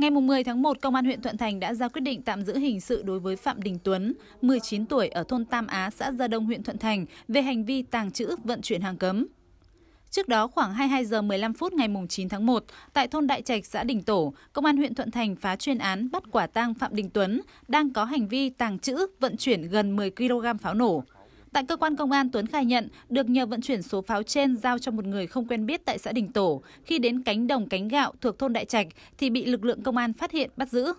Ngày 10 tháng 1, Công an huyện Thuận Thành đã ra quyết định tạm giữ hình sự đối với Phạm Đình Tuấn, 19 tuổi ở thôn Tam Á, xã Gia Đông, huyện Thuận Thành về hành vi tàng trữ vận chuyển hàng cấm. Trước đó khoảng 22 giờ 15 phút ngày 9 tháng 1, tại thôn Đại Trạch, xã Đình Tổ, Công an huyện Thuận Thành phá chuyên án bắt quả tang Phạm Đình Tuấn đang có hành vi tàng trữ vận chuyển gần 10 kg pháo nổ. Tại cơ quan công an, Tuấn khai nhận được nhờ vận chuyển số pháo trên giao cho một người không quen biết tại xã Đình Tổ. Khi đến cánh đồng cánh gạo thuộc thôn Đại Trạch thì bị lực lượng công an phát hiện bắt giữ.